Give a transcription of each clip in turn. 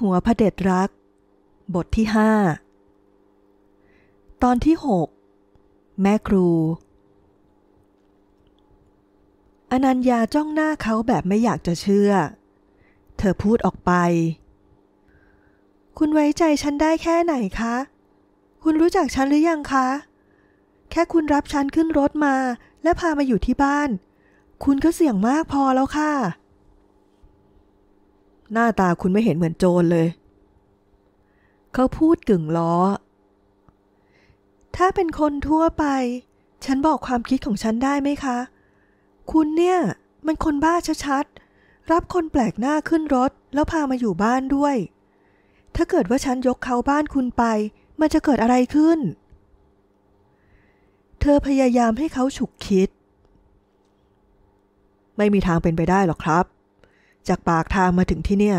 หัวพระเด็จรัก บทที่ห้าตอนที่หกแม่ครู อนัญญาจ้องหน้าเขาแบบไม่อยากจะเชื่อ เธอพูดออกไป คุณไว้ใจฉันได้แค่ไหนคะ คุณรู้จักฉันหรือยังคะ แค่คุณรับฉันขึ้นรถมาและพามาอยู่ที่บ้าน คุณก็เสี่ยงมากพอแล้วค่ะหน้าตาคุณไม่เห็นเหมือนโจรเลย เขาพูดกึ่งล้อ ถ้าเป็นคนทั่วไป ฉันบอกความคิดของฉันได้ไหมคะ คุณเนี่ยมันคนบ้าชัดๆ รับคนแปลกหน้าขึ้นรถ แล้วพามาอยู่บ้านด้วย ถ้าเกิดว่าฉันยกเขาบ้านคุณไป มันจะเกิดอะไรขึ้น เธอพยายามให้เขาฉุกคิด ไม่มีทางเป็นไปได้หรอกครับจากปากทางมาถึงที่เนี่ย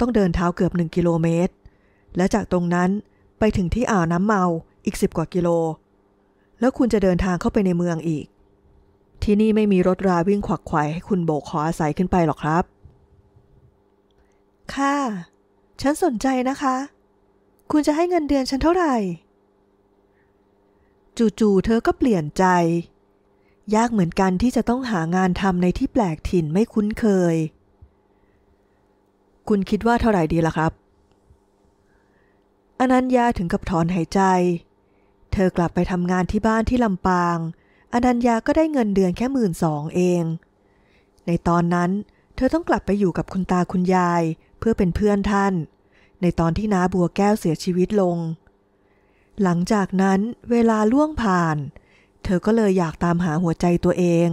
ต้องเดินเท้าเกือบหนึ่งกิโลเมตร และจากตรงนั้นไปถึงที่อ่าวน้ำเมาอีกสิบกว่ากิโล แล้วคุณจะเดินทางเข้าไปในเมืองอีก ที่นี่ไม่มีรถราวิ่งขวักไขวให้คุณโบกขออาศัยขึ้นไปหรอกครับ ค่ะ ฉันสนใจนะคะ คุณจะให้เงินเดือนฉันเท่าไหร่ จู่ๆเธอก็เปลี่ยนใจ ยากเหมือนกันที่จะต้องหางานทำในที่แปลกถิ่นไม่คุ้นเคยคุณคิดว่าเท่าไหร่ดีล่ะครับ อนัญญาถึงกับถอนหายใจ เธอกลับไปทำงานที่บ้านที่ลำปาง อนัญญาก็ได้เงินเดือนแค่หมื่นสองเอง ในตอนนั้นเธอต้องกลับไปอยู่กับคุณตาคุณยายเพื่อเป็นเพื่อนท่าน ในตอนที่น้าบัวแก้วเสียชีวิตลง หลังจากนั้นเวลาล่วงผ่าน เธอก็เลยอยากตามหาหัวใจตัวเอง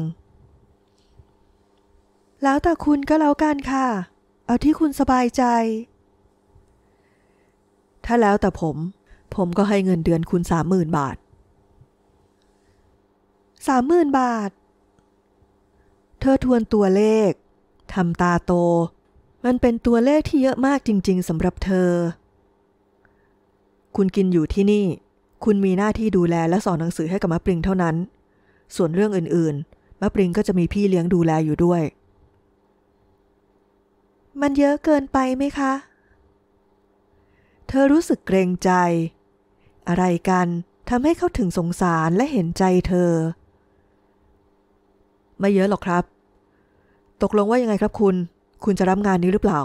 แล้วแต่คุณก็แล้วกันค่ะเอาที่คุณสบายใจ ถ้าแล้วแต่ผม ผมก็ให้เงินเดือนคุณสามหมื่นบาท สามหมื่นบาท เธอทวนตัวเลข ทำตาโต มันเป็นตัวเลขที่เยอะมากจริง ๆสำหรับเธอ คุณกินอยู่ที่นี่ คุณมีหน้าที่ดูแลและสอนหนังสือให้กับมะปริงเท่านั้น ส่วนเรื่องอื่นๆ มะปริงก็จะมีพี่เลี้ยงดูแลอยู่ด้วยมันเยอะเกินไปไหมคะ เธอรู้สึกเกรงใจ อะไรกันทำให้เขาถึงสงสารและเห็นใจเธอ ไม่เยอะหรอกครับ ตกลงว่ายังไงครับคุณ คุณจะรับงานนี้หรือเปล่า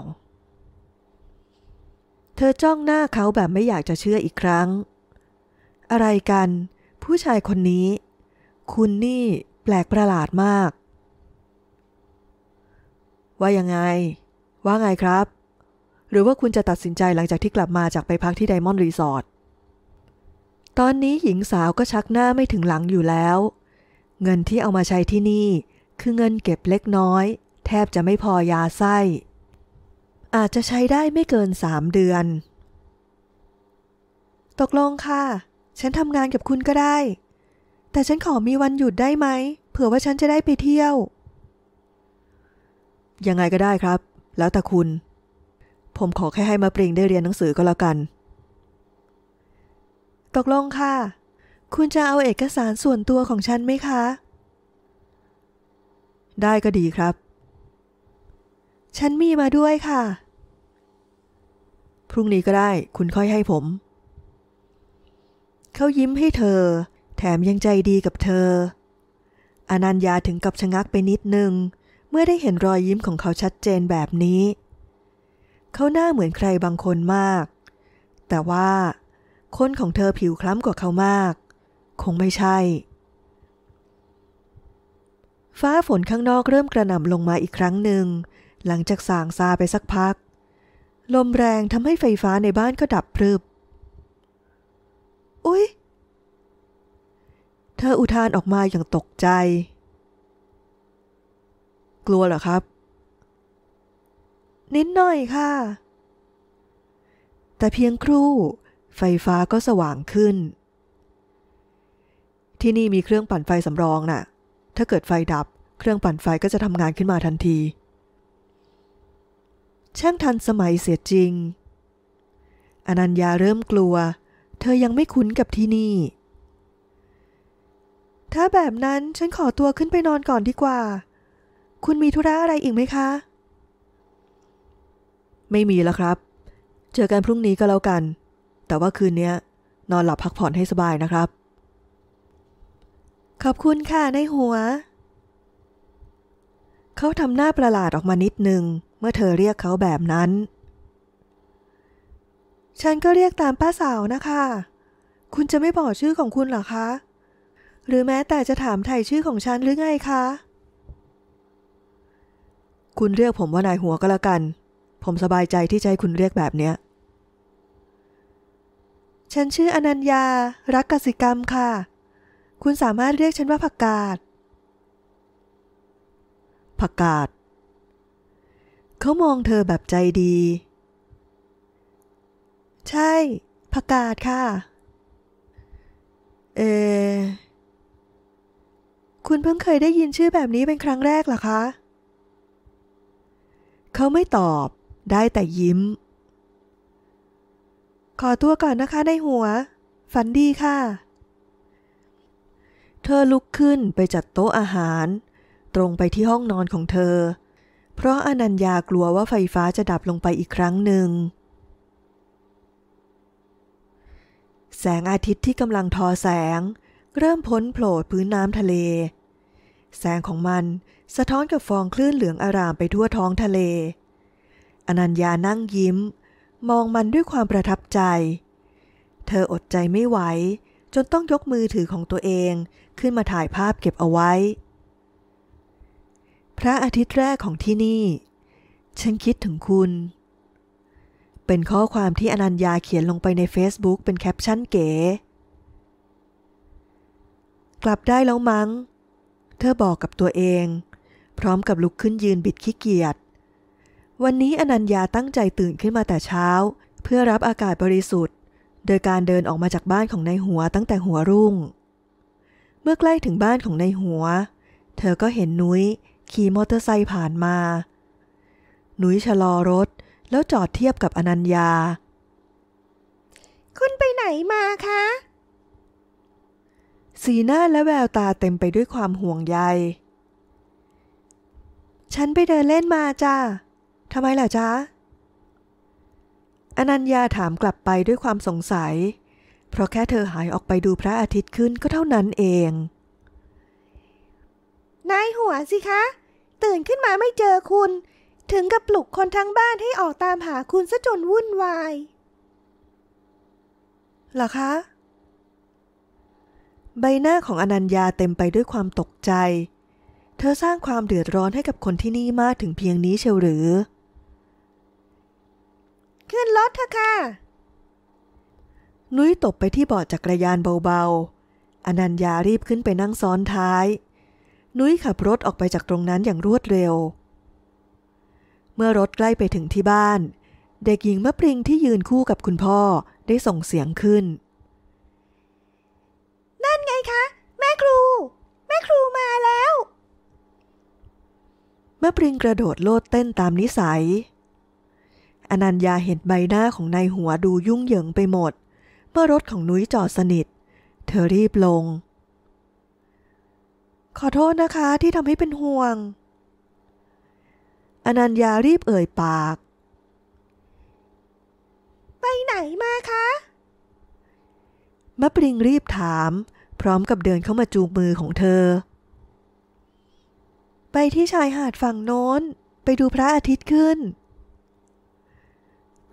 เธอจ้องหน้าเขาแบบไม่อยากจะเชื่ออีกครั้ง อะไรกัน ผู้ชายคนนี้ คุณนี่แปลกประหลาดมาก ว่ายังไงว่าไงครับ หรือว่าคุณจะตัดสินใจหลังจากที่กลับมาจากไปพักที่ไดมอนด์รีสอร์ทตอนนี้หญิงสาวก็ชักหน้าไม่ถึงหลังอยู่แล้ว เงินที่เอามาใช้ที่นี่ คือเงินเก็บเล็กน้อย แทบจะไม่พอยาไส้ อาจจะใช้ได้ไม่เกินสามเดือน ตกลงค่ะ ฉันทำงานกับคุณก็ได้ แต่ฉันขอมีวันหยุดได้ไหม เผื่อว่าฉันจะได้ไปเที่ยว ยังไงก็ได้ครับแล้วแต่คุณ ผมขอแค่ให้มาปริงได้เรียนหนังสือก็แล้วกัน ตกลงค่ะ คุณจะเอาเอกสารส่วนตัวของฉันไหมคะ ได้ก็ดีครับ ฉันมีมาด้วยค่ะ พรุ่งนี้ก็ได้ คุณค่อยให้ผม เขายิ้มให้เธอ แถมยังใจดีกับเธอ อนัญญาถึงกับชะงักไปนิดนึงเมื่อได้เห็นรอยยิ้มของเขาชัดเจนแบบนี้ เขาหน้าเหมือนใครบางคนมาก แต่ว่า คนของเธอผิวคล้ำกว่าเขามาก คงไม่ใช่ ฟ้าฝนข้างนอกเริ่มกระหน่ำลงมาอีกครั้งหนึ่ง หลังจากสางซาไปสักพัก ลมแรงทำให้ไฟฟ้าในบ้านก็ดับพรึบ อุ๊ย เธออุทานออกมาอย่างตกใจกลัวเหรอครับ นิดหน่อยค่ะ แต่เพียงครู่ ไฟฟ้าก็สว่างขึ้น ที่นี่มีเครื่องปั่นไฟสำรองนะ่ะ ถ้าเกิดไฟดับ เครื่องปั่นไฟก็จะทำงานขึ้นมาทันทีช่างทันสมัยเสียจริง อนัญญาเริ่มกลัว เธอยังไม่คุ้นกับที่นี่ ถ้าแบบนั้น ฉันขอตัวขึ้นไปนอนก่อนดีกว่าคุณมีธุระอะไรอีกไหมคะ ไม่มีแล้วครับ เจอกันพรุ่งนี้ก็แล้วกัน แต่ว่าคืนนี้นอนหลับพักผ่อนให้สบายนะครับ ขอบคุณค่ะในหัว เขาทำหน้าประหลาดออกมานิดนึงเมื่อเธอเรียกเขาแบบนั้น ฉันก็เรียกตามป้าสาวนะคะ คุณจะไม่บอกชื่อของคุณหรอคะ หรือแม้แต่จะถามไถ่ชื่อของฉันหรือไงคะคุณเรียกผมว่านายหัวก็แล้วกัน ผมสบายใจที่จะให้คุณเรียกแบบเนี้ย ฉันชื่ออนัญญา รักกสิกรรมค่ะ คุณสามารถเรียกฉันว่าผักกาดผักกาดเขามองเธอแบบใจดี ใช่ผักกาดค่ะ เอคุณเพิ่งเคยได้ยินชื่อแบบนี้เป็นครั้งแรกเหรอคะเขาไม่ตอบได้แต่ยิ้ม ขอตัวก่อนนะคะ ในหัว ฝันดีค่ะ เธอลุกขึ้นไปจัดโต๊ะอาหาร ตรงไปที่ห้องนอนของเธอ เพราะอนัญญากลัวว่าไฟฟ้าจะดับลงไปอีกครั้งหนึ่ง แสงอาทิตย์ที่กำลังทอแสง เริ่มพ้นโผล่พื้นน้ำทะเล แสงของมันสะท้อนกับฟองคลื่นเหลืองอารามไปทั่วท้องทะเล อนัญญานั่งยิ้ม มองมันด้วยความประทับใจ เธออดใจไม่ไหวจนต้องยกมือถือของตัวเองขึ้นมาถ่ายภาพเก็บเอาไว้ พระอาทิตย์แรกของที่นี่ ฉันคิดถึงคุณ เป็นข้อความที่อนัญญาเขียนลงไปใน Facebook เป็นแคปชั่นเก๋ กลับได้แล้วมั้ง เธอบอกกับตัวเองพร้อมกับลุกขึ้นยืนบิดขี้เกียจ วันนี้อนัญญาตั้งใจตื่นขึ้นมาแต่เช้า เพื่อรับอากาศบริสุทธิ์ โดยการเดินออกมาจากบ้านของนายหัวตั้งแต่หัวรุ่ง เมื่อใกล้ถึงบ้านของนายหัว เธอก็เห็นนุ้ย ขี่มอเตอร์ไซค์ผ่านมา นุ้ยชะลอรถแล้วจอดเทียบกับอนัญญา คุณไปไหนมาคะ สีหน้าและแววตาเต็มไปด้วยความห่วงใยฉันไปเดินเล่นมาจ้า ทำไมล่ะจ๊ะอนัญญาถามกลับไปด้วยความสงสัย เพราะแค่เธอหายออกไปดูพระอาทิตย์ขึ้นก็เท่านั้นเอง นายหัวสิคะ ตื่นขึ้นมาไม่เจอคุณ ถึงกับปลุกคนทั้งบ้านให้ออกตามหาคุณซะจนวุ่นวายหรอคะ ใบหน้าของอนัญญาเต็มไปด้วยความตกใจเธอสร้างความเดือดร้อนให้กับคนที่นี่มาก ถึงเพียงนี้เชียวหรือ ขึ้นรถเถอะค่ะ นุ้ยตบไปที่เบาะจักรยานเบาๆอนัญญารีบขึ้นไปนั่งซ้อนท้าย นุ้ยขับรถออกไปจากตรงนั้นอย่างรวดเร็ว เมื่อรถใกล้ไปถึงที่บ้าน เด็กหญิงมะปริงที่ยืนคู่กับคุณพ่อได้ส่งเสียงขึ้น นั่นไงคะ แม่ครู แม่ครูมาแล้วเมื่อปริงกระโดดโลดเต้นตามนิสัย อนัญญาเห็นใบหน้าของนายหัวดูยุ่งเหยิงไปหมด เมื่อรถของนุ้ยจอดสนิท เธอรีบลง ขอโทษนะคะที่ทำให้เป็นห่วง อนัญญารีบเอ่ยปาก ไปไหนมาคะมะปริงรีบถาม พร้อมกับเดินเข้ามาจูงมือของเธอไปที่ชายหาดฝั่งโน้น ไปดูพระอาทิตย์ขึ้น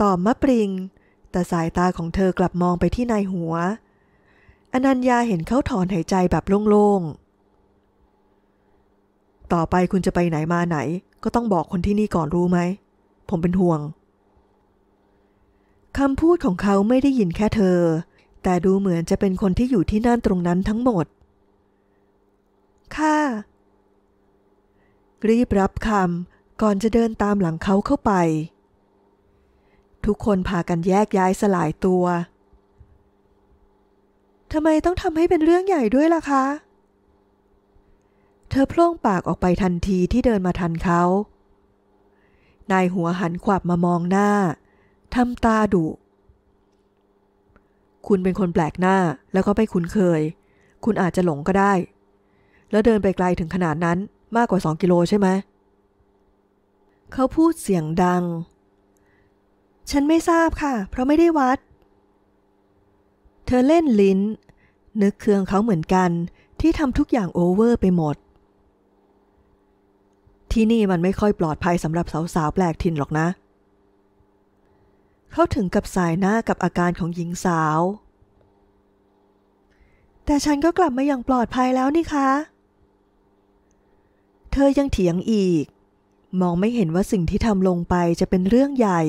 ตอบมะปริง แต่สายตาของเธอกลับมองไปที่นายหัว อนัญญาเห็นเขาถอนหายใจแบบโล่งๆ ต่อไปคุณจะไปไหนมาไหน ก็ต้องบอกคนที่นี่ก่อนรู้ไหม ผมเป็นห่วงคำพูดของเขาไม่ได้ยินแค่เธอ แต่ดูเหมือนจะเป็นคนที่อยู่ที่นั่นตรงนั้นทั้งหมด ค่ะรีบรับคำก่อนจะเดินตามหลังเขาเข้าไป ทุกคนพากันแยกย้ายสลายตัวทำไมต้องทำให้เป็นเรื่องใหญ่ด้วยล่ะคะ เธอโพล่งปากออกไปทันทีที่เดินมาทันเขานายหัวหันขวับมามองหน้าทำตาดุ คุณเป็นคนแปลกหน้าแล้วก็ไม่คุ้นเคย คุณอาจจะหลงก็ได้ แล้วเดินไปไกลถึงขนาดนั้นมากกว่าสองกิโล ใช่ไหม เขาพูดเสียงดัง ฉันไม่ทราบค่ะ เพราะไม่ได้วัด เธอเล่นลิ้น นึกเคืองเขาเหมือนกันที่ทำทุกอย่างโอเวอร์ไปหมด ที่นี่มันไม่ค่อยปลอดภัยสำหรับสาวๆ แปลกถิ่นหรอกนะ เขาถึงกับสายหน้ากับอาการของหญิงสาว แต่ฉันก็กลับมาอย่างปลอดภัยแล้วนี่คะธอยังเถียงอีก มองไม่เห็นว่าสิ่งที่ทำลงไปจะเป็นเรื่องใหญ่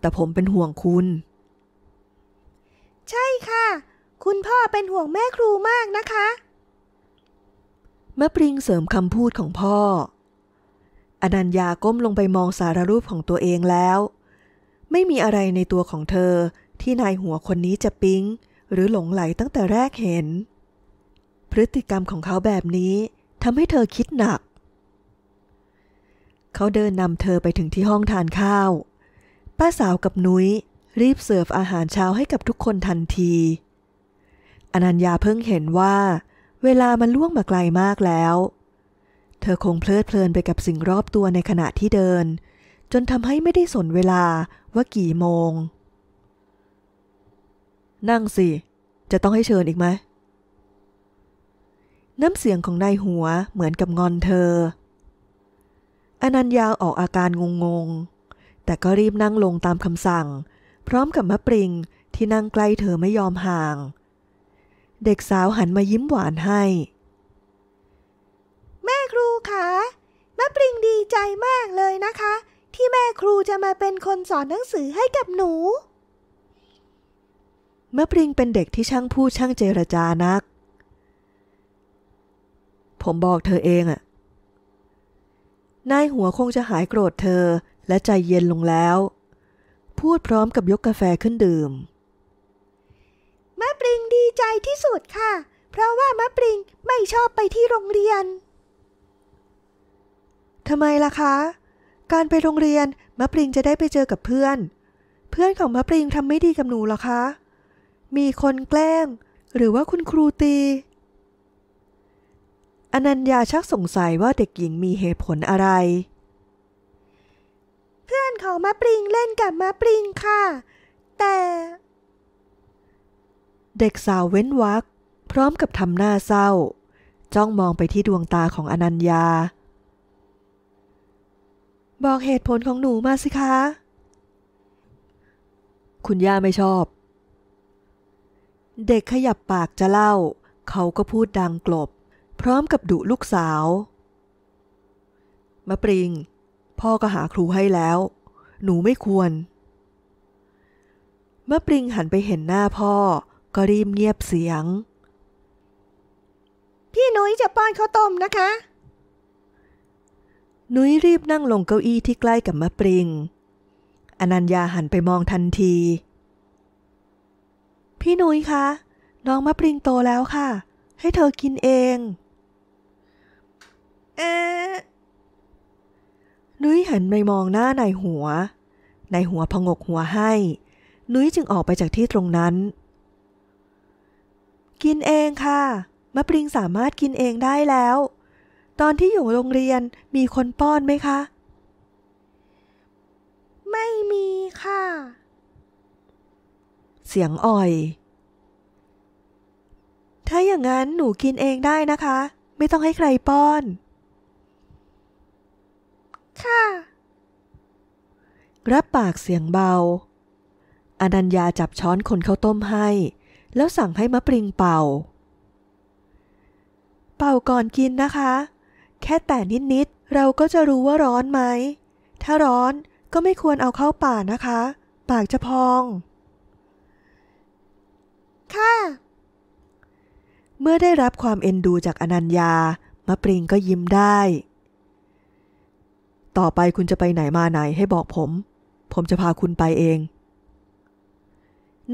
แต่ผมเป็นห่วงคุณ ใช่ค่ะ คุณพ่อเป็นห่วงแม่ครูมากนะคะ เมื่อปริงเสริมคำพูดของพ่อ อนัญญาก้มลงไปมองสารรูปของตัวเองแล้ว ไม่มีอะไรในตัวของเธอที่นายหัวคนนี้จะปิ๊งหรือหลงไหลตั้งแต่แรกเห็นพฤติกรรมของเขาแบบนี้ทำให้เธอคิดหนัก เขาเดินนำเธอไปถึงที่ห้องทานข้าว ป้าสาวกับนุ้ยรีบเสิร์ฟอาหารเช้าให้กับทุกคนทันที อนัญญาเพิ่งเห็นว่า เวลามันล่วงมาไกลมากแล้ว เธอคงเพลิดเพลินไปกับสิ่งรอบตัวในขณะที่เดิน จนทำให้ไม่ได้สนเวลาว่ากี่โมง นั่งสิ จะต้องให้เชิญอีกไหมน้ำเสียงของนายหัวเหมือนกับงอนเธอ อนันยาออกอาการงงง แต่ก็รีบนั่งลงตามคำสั่ง พร้อมกับมะปริงที่นั่งใกล้เธอไม่ยอมห่าง เด็กสาวหันมายิ้มหวานให้ แม่ครูคะมะปริงดีใจมากเลยนะคะ ที่แม่ครูจะมาเป็นคนสอนหนังสือให้กับหนู มะปริงเป็นเด็กที่ช่างพูดช่างเจรจานักผมบอกเธอเองอะนายหัวคงจะหายโกรธเธอและใจเย็นลงแล้ว พูดพร้อมกับยกกาแฟขึ้นดื่ม มะปริงดีใจที่สุดค่ะ เพราะว่ามะปริงไม่ชอบไปที่โรงเรียนทำไมล่ะคะ การไปโรงเรียนมะปริงจะได้ไปเจอกับเพื่อน เพื่อนของมะปริงทำไม่ดีกับหนูหรอคะ มีคนแกล้ง หรือว่าคุณครูตีอนัญญาชักสงสัยว่าเด็กหญิงมีเหตุผลอะไร เพื่อนของมะปริงเล่นกับมะปริงค่ะ แต่ เด็กสาวเว้นวักพร้อมกับทำหน้าเศร้า จ้องมองไปที่ดวงตาของอนัญญา บอกเหตุผลของหนูมาสิคะ คุณย่าไม่ชอบ เด็กขยับปากจะเล่า เขาก็พูดดังกลบพร้อมกับดุลูกสาว มะปริง พ่อก็หาครูให้แล้ว หนูไม่ควรมะปริงหันไปเห็นหน้าพ่อ ก็รีบเงียบเสียง พี่หนุยจะป้อนข้าวต้มนะคะ หนุยรีบนั่งลงเก้าอี้ที่ใกล้กับมะปริง อนัญญาหันไปมองทันที พี่หนุยคะ น้องมะปริงโตแล้วค่ะ ให้เธอกินเองเอ๊นุ้ยหันไปมองหน้านายหัว นายหัวพงกหัวให้นุ้ยจึงออกไปจากที่ตรงนั้น กินเองค่ะ มะปริงสามารถกินเองได้แล้ว ตอนที่อยู่โรงเรียนมีคนป้อนไหมคะ ไม่มีค่ะ เสียงอ่อย ถ้าอย่างนั้นหนูกินเองได้นะคะ ไม่ต้องให้ใครป้อนค่ะรับปากเสียงเบา อนัญญาจับช้อนคนข้าวต้มให้ แล้วสั่งให้มะปริงเป่า เป่าก่อนกินนะคะ แค่แต่นิดๆเราก็จะรู้ว่าร้อนไหมถ้าร้อนก็ไม่ควรเอาเข้าป่านะคะ ปากจะพอง ค่ะ เมื่อได้รับความเอ็นดูจากอนัญญา มะปริงก็ยิ้มได้ต่อไปคุณจะไปไหนมาไหนให้บอกผม ผมจะพาคุณไปเอง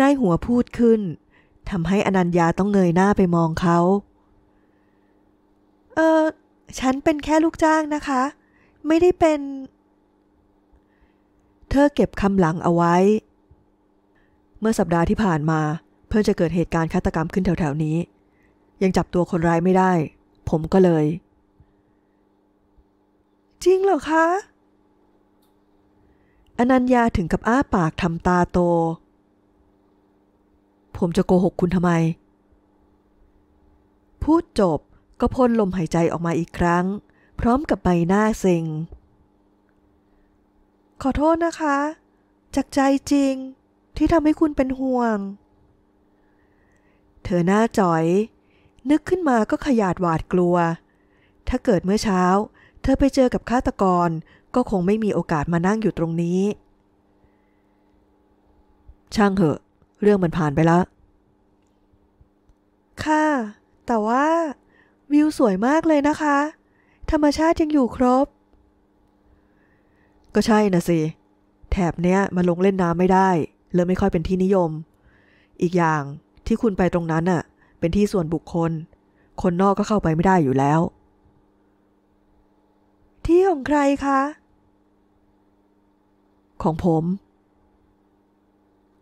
นายหัวพูดขึ้นทำให้อนัญญาต้องเงยหน้าไปมองเขา เออฉันเป็นแค่ลูกจ้างนะคะ ไม่ได้เป็น เธอเก็บคำหลังเอาไว้ เมื่อสัปดาห์ที่ผ่านมา เพื่อจะเกิดเหตุการณ์ฆาตกรรมขึ้นแถว ๆนี้ ยังจับตัวคนร้ายไม่ได้ ผมก็เลยจริงเหรอคะอนัญญาถึงกับอ้าปากทำตาโต ผมจะโกหกคุณทำไม พูดจบก็พ่นลมหายใจออกมาอีกครั้ง พร้อมกับใบหน้าเซ็งขอโทษนะคะจากใจจริงที่ทำให้คุณเป็นห่วง เธอหน้าจ๋อยนึกขึ้นมาก็ขยาดหวาดกลัว ถ้าเกิดเมื่อเช้าเธอไปเจอกับฆาตกรก็คงไม่มีโอกาสมานั่งอยู่ตรงนี้ ช่างเหอะ เรื่องมันผ่านไปแล้วค่ะแต่ว่าวิวสวยมากเลยนะคะ ธรรมชาติยังอยู่ครบ ก็ใช่นะสิแถบเนี้ยมาลงเล่นน้ำไม่ได้เลยไม่ค่อยเป็นที่นิยม อีกอย่างที่คุณไปตรงนั้นน่ะเป็นที่ส่วนบุคคล คนนอกก็เข้าไปไม่ได้อยู่แล้วที่ของใครคะ ของผม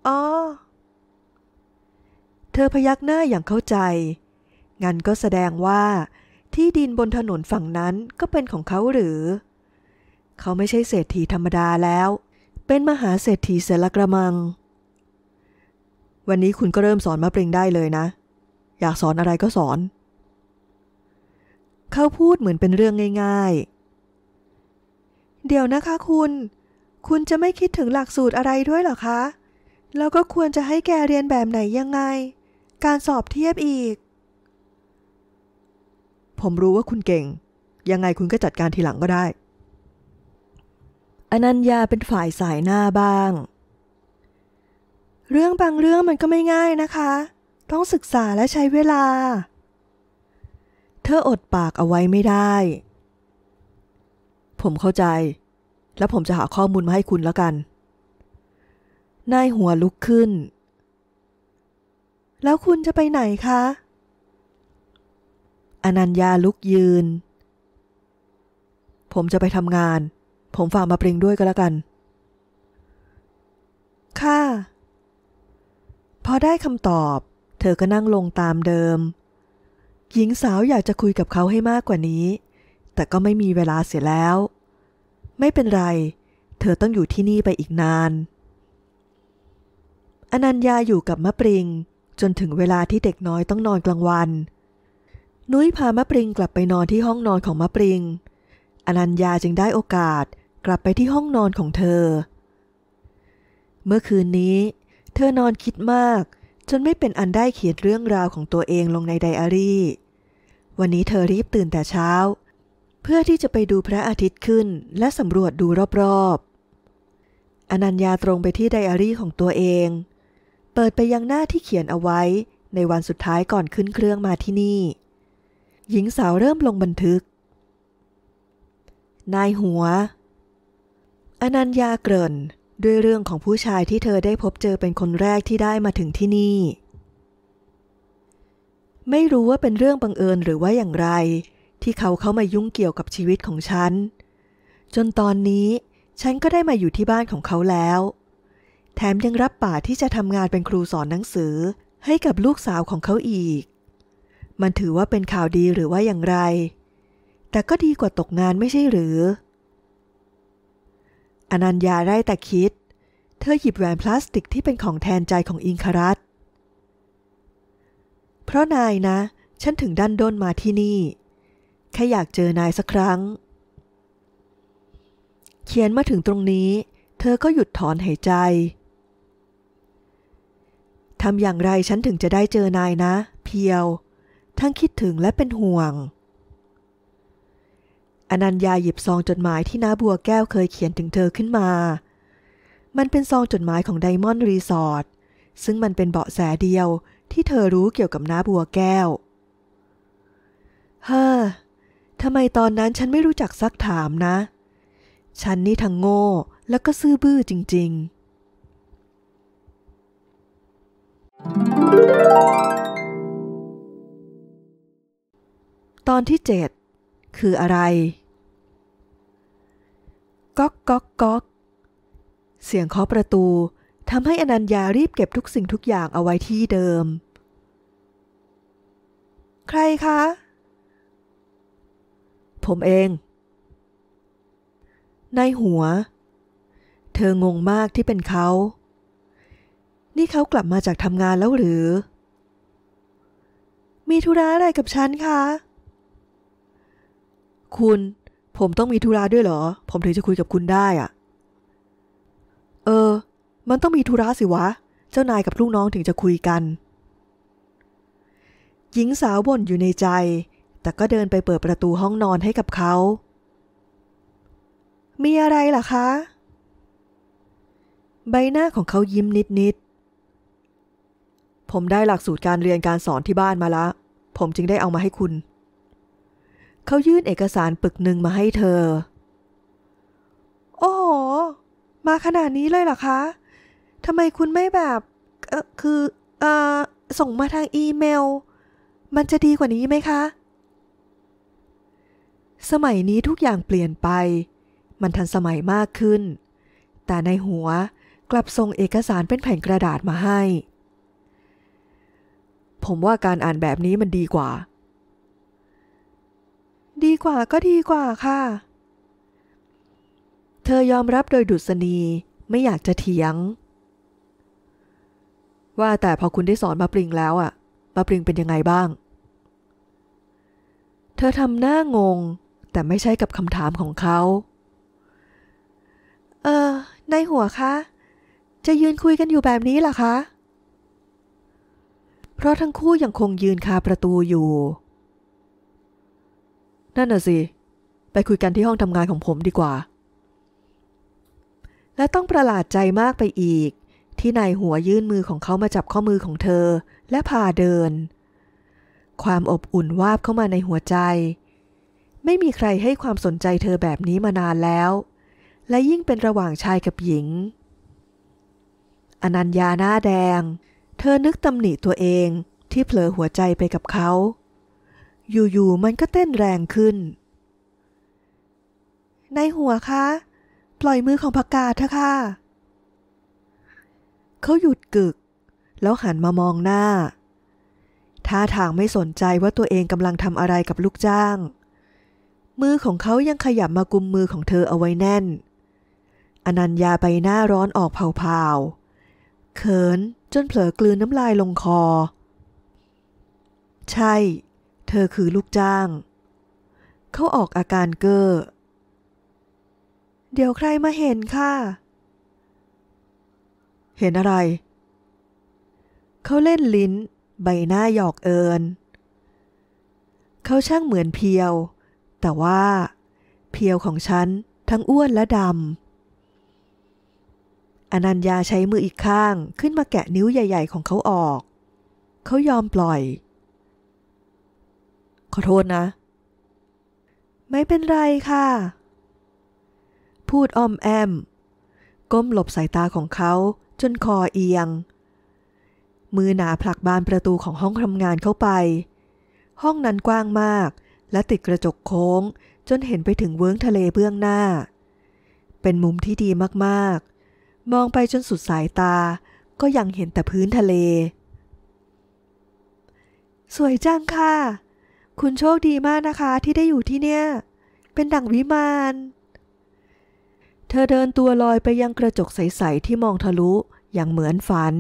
อ๋อ เธอพยักหน้าอย่างเข้าใจ งั้นก็แสดงว่า ที่ดินบนถนนฝั่งนั้นก็เป็นของเขาหรือ เขาไม่ใช่เศรษฐีธรรมดาแล้ว เป็นมหาเศรษฐีเสลกระมัง วันนี้คุณก็เริ่มสอนมะปริงได้เลยนะ อยากสอนอะไรก็สอน เขาพูดเหมือนเป็นเรื่องง่ายเดี๋ยวนะคะคุณ คุณจะไม่คิดถึงหลักสูตรอะไรด้วยหรอคะ แล้วก็ควรจะให้แกเรียนแบบไหนยังไง การสอบเทียบอีก ผมรู้ว่าคุณเก่ง ยังไงคุณก็จัดการทีหลังก็ได้ อนัญญาเป็นฝ่ายสายหน้าบ้าง เรื่องบางเรื่องมันก็ไม่ง่ายนะคะ ต้องศึกษาและใช้เวลา เธออดปากเอาไว้ไม่ได้ผมเข้าใจ แล้วผมจะหาข้อมูลมาให้คุณแล้วกัน นายหัวลุกขึ้น แล้วคุณจะไปไหนคะ อนัญญาลุกยืน ผมจะไปทำงาน ผมฝากมาปริงด้วยก็แล้วกัน ค่ะ พอได้คำตอบ เธอก็นั่งลงตามเดิม หญิงสาวอยากจะคุยกับเขาให้มากกว่านี้แต่ก็ไม่มีเวลาเสียแล้ว ไม่เป็นไร เธอต้องอยู่ที่นี่ไปอีกนาน อนัญญาอยู่กับมะปริงจนถึงเวลาที่เด็กน้อยต้องนอนกลางวัน นุ้ยพามะปริงกลับไปนอนที่ห้องนอนของมะปริง อนัญญาจึงได้โอกาสกลับไปที่ห้องนอนของเธอ เมื่อคืนนี้ เธอนอนคิดมากจนไม่เป็นอันได้เขียนเรื่องราวของตัวเองลงในไดอารี่ วันนี้เธอรีบตื่นแต่เช้าเพื่อที่จะไปดูพระอาทิตย์ขึ้นและสำรวจดูรอบๆ อนัญญาตรงไปที่ไดอารี่ของตัวเอง เปิดไปยังหน้าที่เขียนเอาไว้ในวันสุดท้ายก่อนขึ้นเครื่องมาที่นี่ หญิงสาวเริ่มลงบันทึก นายหัว อนัญญาเกริ่นด้วยเรื่องของผู้ชายที่เธอได้พบเจอเป็นคนแรกที่ได้มาถึงที่นี่ ไม่รู้ว่าเป็นเรื่องบังเอิญหรือว่าอย่างไรที่เขาเข้ามายุ่งเกี่ยวกับชีวิตของฉัน จนตอนนี้ฉันก็ได้มาอยู่ที่บ้านของเขาแล้ว แถมยังรับปากที่จะทำงานเป็นครูสอนหนังสือให้กับลูกสาวของเขาอีก มันถือว่าเป็นข่าวดีหรือว่าอย่างไร แต่ก็ดีกว่าตกงานไม่ใช่หรือ อนัญญาได้แต่คิด เธอหยิบแหวนพลาสติกที่เป็นของแทนใจของอิงครัตเพราะนายนะ ฉันถึงดันด้นมาที่นี่แค่อยากเจอนายสักครั้ง เขียนมาถึงตรงนี้ เธอก็หยุดถอนหายใจ ทำอย่างไรฉันถึงจะได้เจอนายนะ เพียว ทั้งคิดถึงและเป็นห่วง อนัญญาหยิบซองจดหมายที่น้าบัวแก้วเคยเขียนถึงเธอขึ้นมา มันเป็นซองจดหมายของไดมอนด์รีสอร์ทซึ่งมันเป็นเบาะแสเดียวที่เธอรู้เกี่ยวกับน้าบัวแก้ว เฮ้อทำไมตอนนั้นฉันไม่รู้จักซักถามนะ ฉันนี่ทั้งโง่แล้วก็ซื่อบื้อจริง ๆ ตอนที่ 7 คืออะไร ก๊อกก๊อกก๊อกเสียงเคาะประตูทำให้อนัญญารีบเก็บทุกสิ่งทุกอย่างเอาไว้ที่เดิม ใครคะผมเอง ในหัว เธองงมากที่เป็นเขา นี่เขากลับมาจากทำงานแล้วหรือ มีธุระอะไรกับฉันคะ คุณ ผมต้องมีธุระด้วยเหรอ ผมถึงจะคุยกับคุณได้อะเออ มันต้องมีธุระสิวะ เจ้านายกับลูกน้องถึงจะคุยกัน หญิงสาวบ่นอยู่ในใจแต่ก็เดินไปเปิดประตูห้องนอนให้กับเขา มีอะไรหรอคะ ใบหน้าของเขายิ้มนิดๆ ผมได้หลักสูตรการเรียนการสอนที่บ้านมาละ ผมจึงได้เอามาให้คุณ เขายื่นเอกสารปึกหนึ่งมาให้เธอ โอ้โห มาขนาดนี้เลยหรอคะ ทำไมคุณไม่แบบ คือออส่งมาทางอีเมล มันจะดีกว่านี้ไหมคะสมัยนี้ทุกอย่างเปลี่ยนไป มันทันสมัยมากขึ้น แต่ในหัวกลับส่งเอกสารเป็นแผ่นกระดาษมาให้ ผมว่าการอ่านแบบนี้มันดีกว่า ดีกว่าก็ดีกว่าค่ะ เธอยอมรับโดยดุษณีไม่อยากจะเถียง ว่าแต่พอคุณได้สอนมาปริงแล้วอะมาปริงเป็นยังไงบ้าง เธอทำหน้างงแต่ไม่ใช่กับคำถามของเขา เออในหัวคะ จะยืนคุยกันอยู่แบบนี้หรอคะ เพราะทั้งคู่ยังคงยืนคาประตูอยู่ นั่นน่ะสิ ไปคุยกันที่ห้องทำงานของผมดีกว่า และต้องประหลาดใจมากไปอีก ที่นายหัวยื่นมือของเขามาจับข้อมือของเธอ และพาเดิน ความอบอุ่นวาบเข้ามาในหัวใจไม่มีใครให้ความสนใจเธอแบบนี้มานานแล้ว และยิ่งเป็นระหว่างชายกับหญิง อนัญญาหน้าแดง เธอนึกตำหนิตัวเองที่เผลอหัวใจไปกับเขา อยู่ ๆ มันก็เต้นแรงขึ้น ในหัวคะ ปล่อยมือของพกาเถอะค่ะ เขาหยุดกึก แล้วหันมามองหน้า ท่าทางไม่สนใจว่าตัวเองกำลังทำอะไรกับลูกจ้างมือของเขายังขยับมากุมมือของเธอเอาไว้แน่น อนัญญาใบหน้าร้อนออกเผาๆเขินจนเผลอกลืนน้ำลายลงคอ ใช่ เธอคือลูกจ้าง เขาออกอาการเก้อ เดี๋ยวใครมาเห็นค่ะ เห็นอะไร เขาเล่นลิ้นใบหน้าหยอกเอิน เขาช่างเหมือนเพียวแต่ว่าเพียวของฉันทั้งอ้วนและดำอนัญญาใช้มืออีกข้างขึ้นมาแกะนิ้วใหญ่ๆของเขาออก เขายอมปล่อย ขอโทษนะ ไม่เป็นไรค่ะ พูดอ้อมแอม ก้มหลบสายตาของเขาจนคอเอียง มือหนาผลักบานประตูของห้องทำงานเข้าไป ห้องนั้นกว้างมากและติดกระจกโค้งจนเห็นไปถึงเวิ้งทะเลเบื้องหน้า เป็นมุมที่ดีมากๆ มองไปจนสุดสายตา ก็ยังเห็นแต่พื้นทะเล สวยจังค่ะ คุณโชคดีมากนะคะที่ได้อยู่ที่เนี่ย เป็นดั่งวิมาน เธอเดินตัวลอยไปยังกระจกใสๆที่มองทะลุอย่างเหมือนฝัน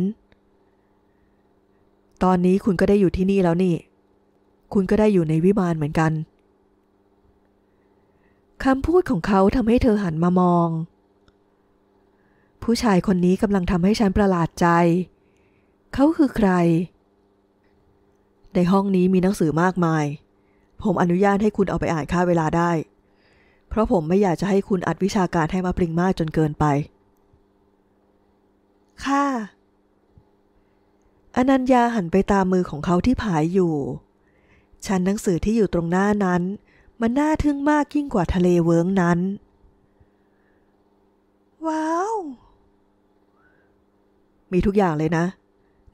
ตอนนี้คุณก็ได้อยู่ที่นี่แล้วนี่คุณก็ได้อยู่ในวิมานเหมือนกันคำพูดของเขาทำให้เธอหันมามอง ผู้ชายคนนี้กำลังทำให้ฉันประหลาดใจ เขาคือใคร ในห้องนี้มีหนังสือมากมาย ผมอนุญาตให้คุณเอาไปอ่านค่าเวลาได้ เพราะผมไม่อยากจะให้คุณอัดวิชาการให้มาปริงมากจนเกินไป ค่ะอนัญญาหันไปตามมือของเขาที่ผายอยู่ชั้นหนังสือที่อยู่ตรงหน้านั้น มันน่าทึ่งมากยิ่งกว่าทะเลเวิ้งนั้น ว้าว มีทุกอย่างเลยนะ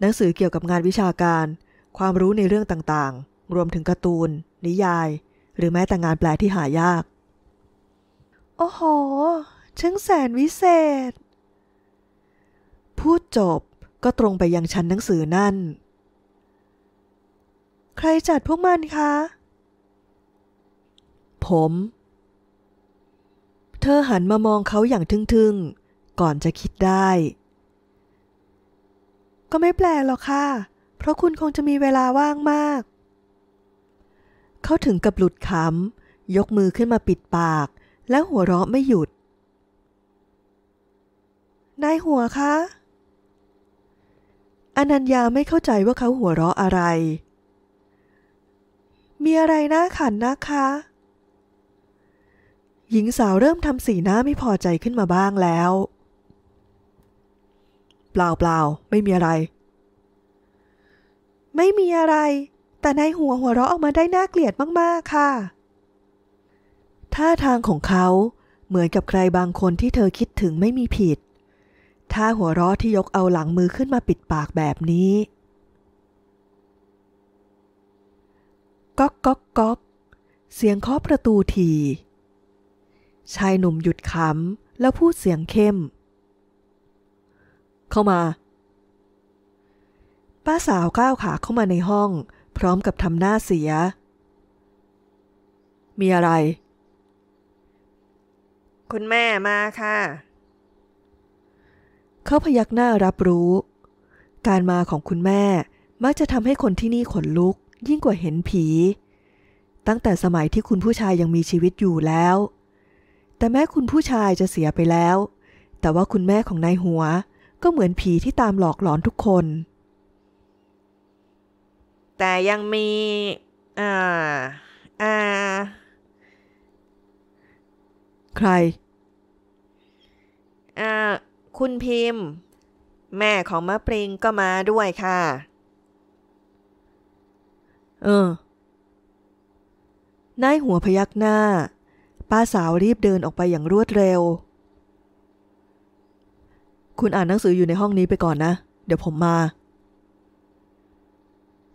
หนังสือเกี่ยวกับงานวิชาการ ความรู้ในเรื่องต่างๆ รวมถึงการ์ตูนนิยาย หรือแม้แต่งานแปลที่หายาก โอ้โหช่างแสนวิเศษ พูดจบก็ตรงไปยังชั้นหนังสือนั่นใครจัดพวกมันคะ ผม เธอหันมามองเขาอย่างทึ่งๆ ก่อนจะคิดได้ ก็ไม่แปลกหรอกค่ะ เพราะคุณคงจะมีเวลาว่างมาก เขาถึงกับหลุดคำยกมือขึ้นมาปิดปาก แล้วหัวเราะไม่หยุด นายหัวคะ อนัญญาไม่เข้าใจว่าเขาหัวเราะอะไรมีอะไรน่าขันนะคะ หญิงสาวเริ่มทำสีหน้าไม่พอใจขึ้นมาบ้างแล้ว เปล่าเปล่าไม่มีอะไร ไม่มีอะไร แต่นายหัวหัวเราะออกมาได้น่าเกลียดมากๆค่ะ ท่าทางของเขาเหมือนกับใครบางคนที่เธอคิดถึงไม่มีผิดท่าหัวเราะที่ยกเอาหลังมือขึ้นมาปิดปากแบบนี้ก๊อกก๊อกก๊อก เสียงเคาะประตูที ชายหนุ่มหยุดขำ แล้วพูดเสียงเข้ม เข้ามา ป้าสาวก้าวขาเข้ามาในห้อง พร้อมกับทำหน้าเสีย มีอะไร คุณแม่มาค่ะ เขาพยักหน้ารับรู้ การมาของคุณแม่มักจะทำให้คนที่นี่ขนลุกยิ่งกว่าเห็นผี ตั้งแต่สมัยที่คุณผู้ชายยังมีชีวิตอยู่แล้ว แต่แม้คุณผู้ชายจะเสียไปแล้ว แต่ว่าคุณแม่ของนายหัวก็เหมือนผีที่ตามหลอกหลอนทุกคน แต่ยังมี อ่า อ่า ใคร อ่าคุณพิมพ์ แม่ของมะปริงก็มาด้วยค่ะเออนายหัวพยักหน้า ป้าสาวรีบเดินออกไปอย่างรวดเร็ว คุณอ่านหนังสืออยู่ในห้องนี้ไปก่อนนะ เดี๋ยวผมมา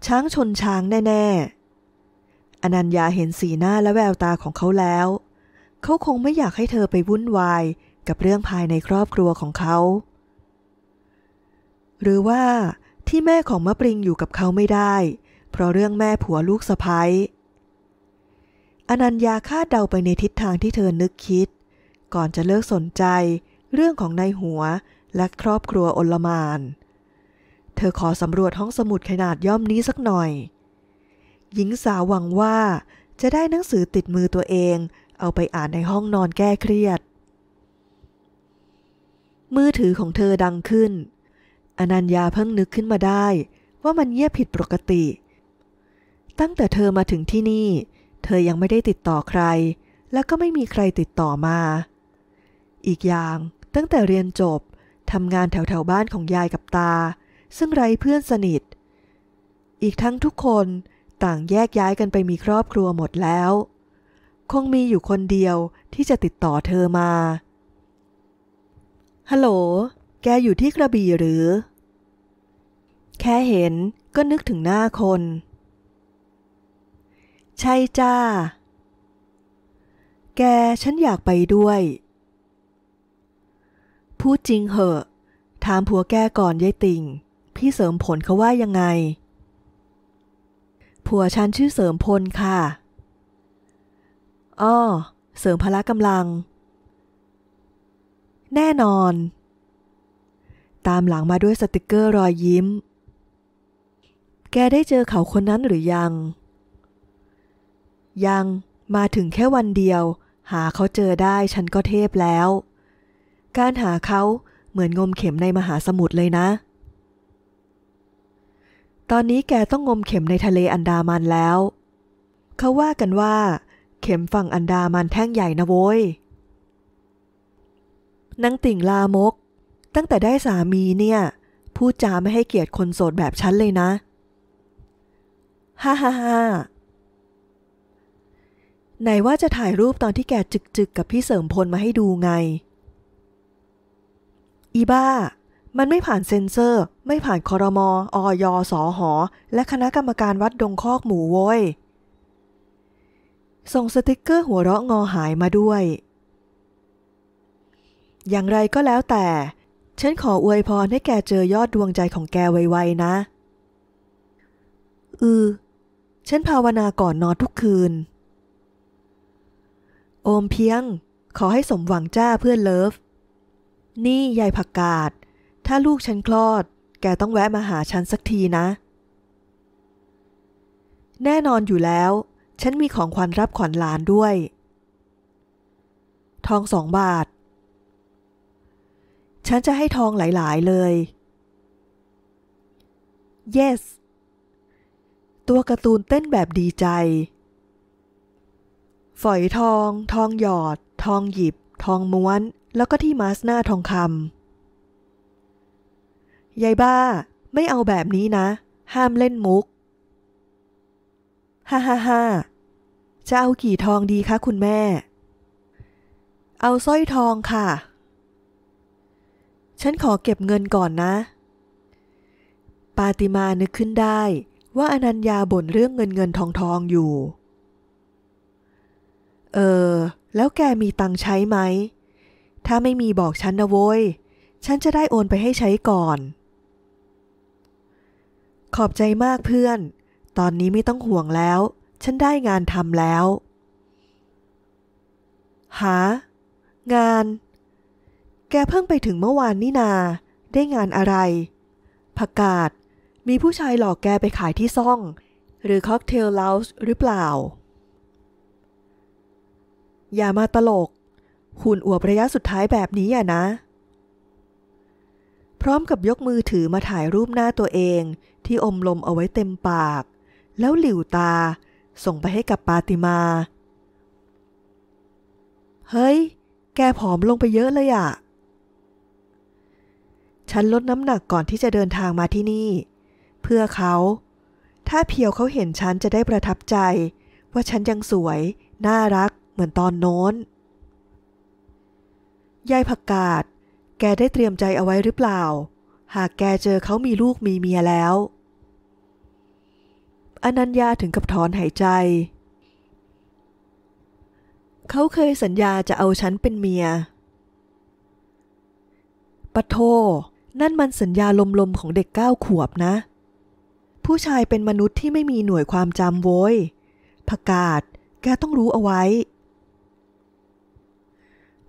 ช้างชนช้างแน่ๆอนัญญาเห็นสีหน้าและแววตาของเขาแล้ว เขาคงไม่อยากให้เธอไปวุ่นวายกับเรื่องภายในครอบครัวของเขา หรือว่า ที่แม่ของมะปริงอยู่กับเขาไม่ได้เพราะเรื่องแม่ผัวลูกสะพ้ายอนัญญาคาดเดาไปในทิศทางที่เธอนึกคิด ก่อนจะเลิกสนใจเรื่องของนายหัวและครอบครัวอลมาน เธอขอสำรวจห้องสมุดขนาดย่อมนี้สักหน่อย หญิงสาวหวังว่าจะได้หนังสือติดมือตัวเองเอาไปอ่านในห้องนอนแก้เครียด มือถือของเธอดังขึ้น อนัญญาเพิ่งนึกขึ้นมาได้ว่ามันเงียบผิดปกติเตั้งแต่เธอมาถึงที่นี่ เธอยังไม่ได้ติดต่อใคร และก็ไม่มีใครติดต่อมา อีกอย่างตั้งแต่เรียนจบ ทำงานแถวแถวบ้านของยายกับตา ซึ่งไร้เพื่อนสนิท อีกทั้งทุกคนต่างแยกย้ายกันไปมีครอบครัวหมดแล้ว คงมีอยู่คนเดียวที่จะติดต่อเธอมา ฮัลโหล แกอยู่ที่กระบี่หรือ แค่เห็นก็นึกถึงหน้าคนใช่จ้า แกฉันอยากไปด้วย พูดจริงเหอะ ถามผัวแกก่อนยายติ่ง พี่เสริมผลเขาว่ายังไง ผัวฉันชื่อเสริมพลค่ะอ้อเสริมพละกำลัง แน่นอน ตามหลังมาด้วยสติกเกอร์รอยยิ้ม แกได้เจอเขาคนนั้นหรือยังยังมาถึงแค่วันเดียว หาเขาเจอได้ฉันก็เทพแล้ว การหาเขาเหมือนงมเข็มในมหาสมุทรเลยนะ ตอนนี้แกต้องงมเข็มในทะเลอันดามันแล้ว เขาว่ากันว่า เข็มฝั่งอันดามันแท่งใหญ่นะโว้ยนางติ่งลามก ตั้งแต่ได้สามีเนี่ยพูดจาไม่ให้เกียรติคนโสดแบบฉันเลยนะฮ่าฮ่าฮ่าไหนว่าจะถ่ายรูปตอนที่แกจึกจึกับพี่เสริมพลมาให้ดูไง อีบ้า มันไม่ผ่านเซ็นเซอร์ ไม่ผ่านคอรมอ อยสอหอและคณะกรรมการวัดดงคอกหมูโว้ย ส่งสติกเกอร์หัวเราะงอหายมาด้วย อย่างไรก็แล้วแต่ ฉันขออวยพรให้แกเจอยอดดวงใจของแกไวๆนะ อือ ฉันภาวนาก่อนนอนทุกคืนโอมเพียง ขอให้สมหวังจ้าเพื่อนเลิฟ นี่ยายผักกาดถ้าลูกฉันคลอด แกต้องแวะมาหาฉันสักทีนะ แน่นอนอยู่แล้ว ฉันมีของขวัญรับขวัญหลานด้วย ทองสองบาท ฉันจะให้ทองหลายๆเลย yes ตัวการ์ตูนเต้นแบบดีใจฝอยทอง ทองหยอด ทองหยิบ ทองม้วน แล้วก็ที่มาสหน้าทองคำยายบ้า ไม่เอาแบบนี้นะ ห้ามเล่นมุก ฮ่าฮ่าฮ่าจะเอากี่ทองดีคะคุณแม่ เอาสร้อยทองค่ะ ฉันขอเก็บเงินก่อนนะ ปาติมานึกขึ้นได้ ว่าอนัญญาบ่นเรื่องเงินเงินทองทองอยู่เออแล้วแกมีตังใช้ไหม ถ้าไม่มีบอกฉันนะโว้ยฉันจะได้โอนไปให้ใช้ก่อน ขอบใจมากเพื่อน ตอนนี้ไม่ต้องห่วงแล้ว ฉันได้งานทำแล้ว หา งาน แกเพิ่งไปถึงเมื่อวานนี่นาได้งานอะไรผักกาดมีผู้ชายหลอกแกไปขายที่ซ่อง หรือค็อกเทลเลาส์หรือเปล่าอย่ามาตลกหุนอวบระยะสุดท้ายแบบนี้อ่ะนะ พร้อมกับยกมือถือมาถ่ายรูปหน้าตัวเองที่อมลมเอาไว้เต็มปาก แล้วหลิวตา ส่งไปให้กับปาติมา เฮ้ย แกผอมลงไปเยอะเลยอะฉันลดน้ำหนักก่อนที่จะเดินทางมาที่นี่ เพื่อเขา ถ้าเพียวเขาเห็นฉันจะได้ประทับใจ ว่าฉันยังสวยน่ารักเหมือนตอนโน้น ยายผักกาดแกได้เตรียมใจเอาไว้หรือเปล่า หากแกเจอเขามีลูกมีเมียแล้ว อนัญญาถึงกับถอนหายใจ เขาเคยสัญญาจะเอาฉันเป็นเมีย ปะโท นั่นมันสัญญาลมๆของเด็กเก้าขวบนะ ผู้ชายเป็นมนุษย์ที่ไม่มีหน่วยความจำโว้ยผักกาดแกต้องรู้เอาไว้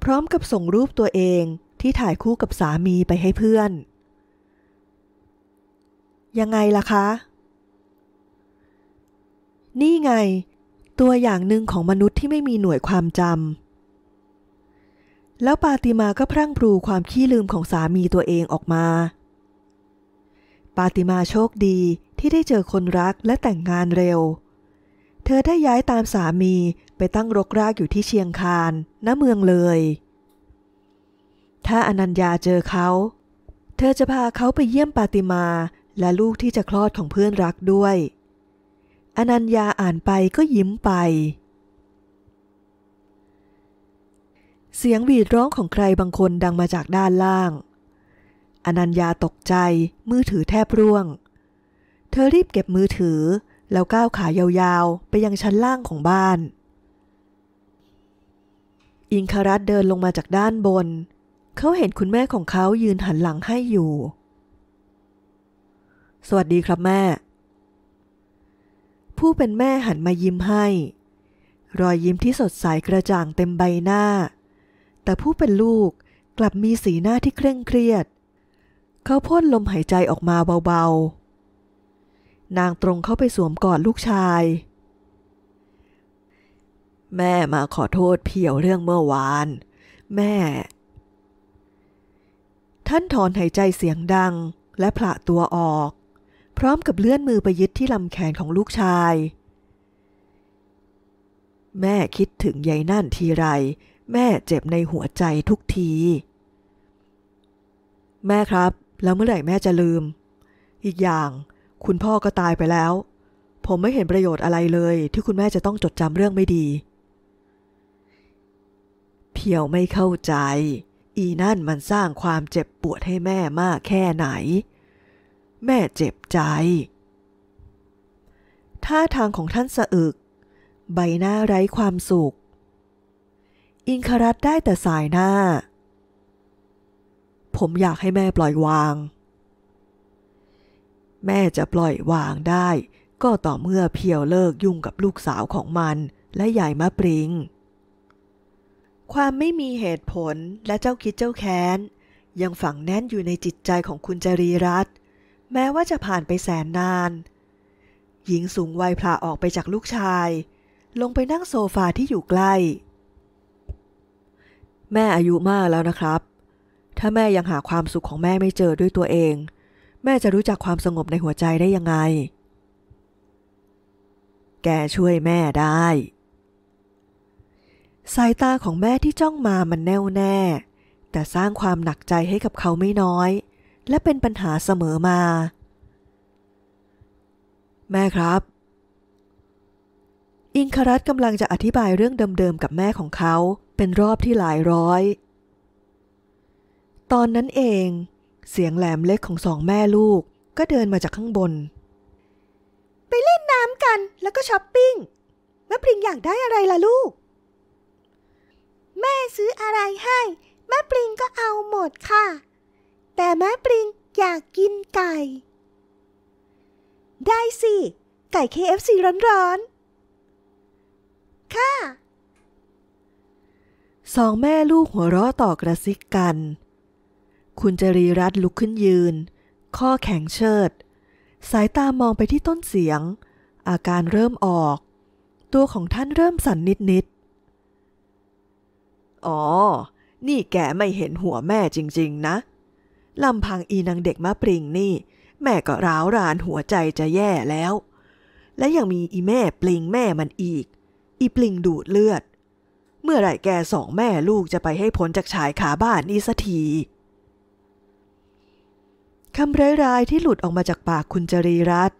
พร้อมกับส่งรูปตัวเองที่ถ่ายคู่กับสามีไปให้เพื่อน ยังไงล่ะคะ นี่ไง ตัวอย่างหนึ่งของมนุษย์ที่ไม่มีหน่วยความจำแล้วปาติมาก็พรั่งพรูความขี้ลืมของสามีตัวเองออกมา ปาติมาโชคดีที่ได้เจอคนรักและแต่งงานเร็วเธอได้ย้ายตามสามีไปตั้งรกรากอยู่ที่เชียงคาน ณ เมืองเลย ถ้าอนัญญาเจอเขา เธอจะพาเขาไปเยี่ยมปาติมาและลูกที่จะคลอดของเพื่อนรักด้วย อนัญญาอ่านไปก็ยิ้มไป เสียงหวีดร้องของใครบางคนดังมาจากด้านล่าง อนัญญาตกใจมือถือแทบร่วง เธอรีบเก็บมือถือแล้วก้าวขายาวๆ ไปยังชั้นล่างของบ้าน อิงคารัตเดินลงมาจากด้านบน เขาเห็นคุณแม่ของเขายืนหันหลังให้อยู่ สวัสดีครับแม่ ผู้เป็นแม่หันมายิ้มให้ รอยยิ้มที่สดใสกระจ่างเต็มใบหน้า แต่ผู้เป็นลูกกลับมีสีหน้าที่เคร่งเครียด เขาพ่นลมหายใจออกมาเบาๆนางตรงเข้าไปสวมกอดลูกชาย แม่มาขอโทษเพียวเรื่องเมื่อวาน แม่ ท่านถอนหายใจเสียงดังและผละตัวออก พร้อมกับเลื่อนมือไปยึดที่ลำแขนของลูกชาย แม่คิดถึงยายนั่นทีไรแม่เจ็บในหัวใจทุกที แม่ครับ แล้วเมื่อไหร่แม่จะลืม อีกอย่างคุณพ่อก็ตายไปแล้ว ผมไม่เห็นประโยชน์อะไรเลยที่คุณแม่จะต้องจดจำเรื่องไม่ดีเพียวไม่เข้าใจ อีนั่นมันสร้างความเจ็บปวดให้แม่มากแค่ไหน แม่เจ็บใจ ท่าทางของท่านสะอึก ใบหน้าไร้ความสุข อิงครัตได้แต่สายหน้า ผมอยากให้แม่ปล่อยวางแม่จะปล่อยวางได้ ก็ต่อเมื่อเพียวเลิกยุ่งกับลูกสาวของมัน และใหญ่มะปริง ความไม่มีเหตุผลและเจ้าคิดเจ้าแค้น ยังฝังแน่นอยู่ในจิตใจของคุณจรีรัตแม้ว่าจะผ่านไปแสนนาน หญิงสูงวัยพลาออกไปจากลูกชาย ลงไปนั่งโซฟาที่อยู่ใกล้ แม่อายุมากแล้วนะครับ ถ้าแม่ยังหาความสุขของแม่ไม่เจอด้วยตัวเองแม่จะรู้จักความสงบในหัวใจได้ยังไง แกช่วยแม่ได้ สายตาของแม่ที่จ้องมามันแน่วแน่ แต่สร้างความหนักใจให้กับเขาไม่น้อย และเป็นปัญหาเสมอมา แม่ครับ อิงครัตกำลังจะอธิบายเรื่องเดิมๆกับแม่ของเขาเป็นรอบที่หลายร้อย ตอนนั้นเองเสียงแหลมเล็กของสองแม่ลูกก็เดินมาจากข้างบน ไปเล่นน้ำกันแล้วก็ช้อปปิ้งแม่ปริงอยากได้อะไรล่ะลูก แม่ซื้ออะไรให้ แม่ปริงก็เอาหมดค่ะ แต่แม่ปริงอยากกินไก่ ได้สิไก่ KFC ร้อนๆค่ะสองแม่ลูกหัวเราะต่อกระซิกกันคุณจรีรัตลุกขึ้นยืน ข้อแข็งเชิด สายตามองไปที่ต้นเสียง อาการเริ่มออก ตัวของท่านเริ่มสั่นนิด ๆ อ๋อ นี่แกไม่เห็นหัวแม่จริง ๆ นะ ลำพังอีนางเด็กมะปริงนี่ แม่ก็ร้าวรานหัวใจจะแย่แล้ว และยังมีอีแม่ปลิงแม่มันอีก อีปลิงดูดเลือด เมื่อไหร่แกสองแม่ลูกจะไปให้พ้นจากชายขาบ้านนี่สักทีคำร้ายๆที่หลุดออกมาจากปากคุณจรีรัต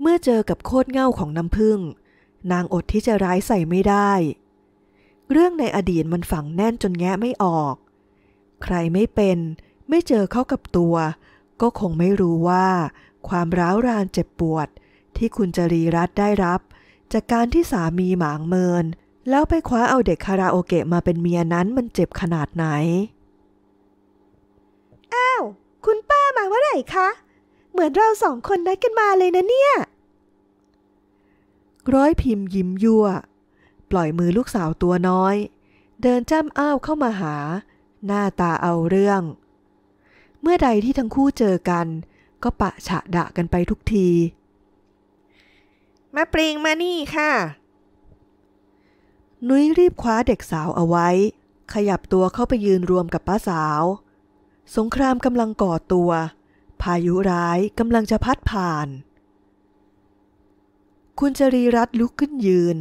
เมื่อเจอกับโคตรเง่าของน้ำพึ่ง นางอดที่จะร้ายใส่ไม่ได้ เรื่องในอดีตมันฝังแน่นจนแงะไม่ออก ใครไม่เป็นไม่เจอเข้ากับตัว ก็คงไม่รู้ว่า ความร้าวรานเจ็บปวดที่คุณจรีรัตได้รับ จากการที่สามีหมางเมิน แล้วไปคว้าเอาเด็กคาราโอเกะมาเป็นเมียนั้นมันเจ็บขนาดไหนอ้าวคุณป้ามาเมื่อไหร่คะ เหมือนเราสองคนนัดกันมาเลยนะเนี่ย ร้อยพิมพ์ยิ้มยั่ว ปล่อยมือลูกสาวตัวน้อย เดินจ้ำอ้าวเข้ามาหา หน้าตาเอาเรื่อง เมื่อใดที่ทั้งคู่เจอกัน ก็ปะฉะดะกันไปทุกที มาปริงมานี่ค่ะนุ้ยรีบคว้าเด็กสาวเอาไว้ ขยับตัวเข้าไปยืนรวมกับป้าสาวสงครามกำลังก่อตัว พายุร้ายกำลังจะพัดผ่าน คุณจรีรัตลุกขึ้นยืน